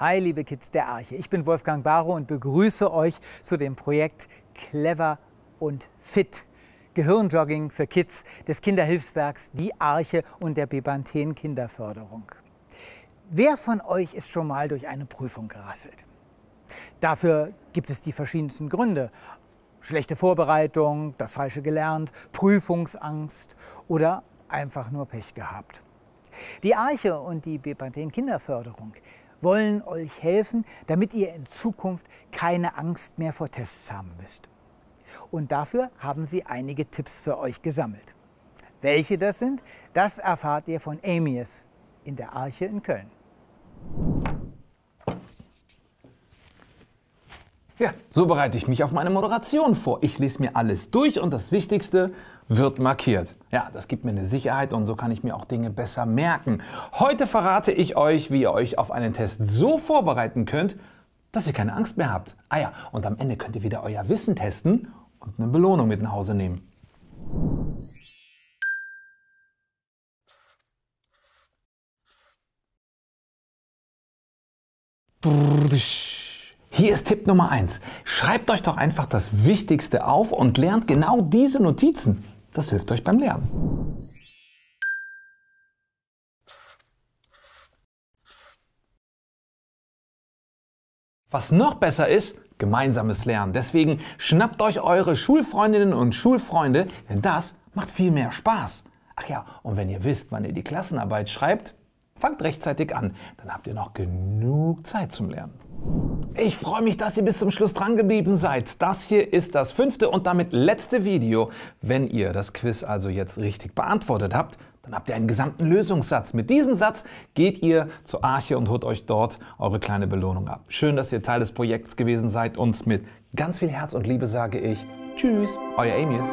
Hi, liebe Kids der Arche. Ich bin Wolfgang Barrow und begrüße euch zu dem Projekt Clever und Fit. Gehirnjogging für Kids des Kinderhilfswerks Die Arche und der Bebanthen Kinderförderung. Wer von euch ist schon mal durch eine Prüfung gerasselt? Dafür gibt es die verschiedensten Gründe. Schlechte Vorbereitung, das Falsche gelernt, Prüfungsangst oder einfach nur Pech gehabt. Die Arche und die Bebanthen Kinderförderung wollen euch helfen, damit ihr in Zukunft keine Angst mehr vor Tests haben müsst. Und dafür haben sie einige Tipps für euch gesammelt. Welche das sind, das erfahrt ihr von Amias in der Arche in Köln. Ja, so bereite ich mich auf meine Moderation vor. Ich lese mir alles durch und das Wichtigste wird markiert. Ja, das gibt mir eine Sicherheit und so kann ich mir auch Dinge besser merken. Heute verrate ich euch, wie ihr euch auf einen Test so vorbereiten könnt, dass ihr keine Angst mehr habt. Ah ja, und am Ende könnt ihr wieder euer Wissen testen und eine Belohnung mit nach Hause nehmen. Brrrsch. Hier ist Tipp Nummer 1. Schreibt euch doch einfach das Wichtigste auf und lernt genau diese Notizen. Das hilft euch beim Lernen. Was noch besser ist, gemeinsames Lernen. Deswegen schnappt euch eure Schulfreundinnen und Schulfreunde, denn das macht viel mehr Spaß. Ach ja, und wenn ihr wisst, wann ihr die Klassenarbeit schreibt, fangt rechtzeitig an, dann habt ihr noch genug Zeit zum Lernen. Ich freue mich, dass ihr bis zum Schluss dran geblieben seid. Das hier ist das fünfte und damit letzte Video. Wenn ihr das Quiz also jetzt richtig beantwortet habt, dann habt ihr einen gesamten Lösungssatz. Mit diesem Satz geht ihr zur Arche und holt euch dort eure kleine Belohnung ab. Schön, dass ihr Teil des Projekts gewesen seid und mit ganz viel Herz und Liebe sage ich Tschüss, euer Amius.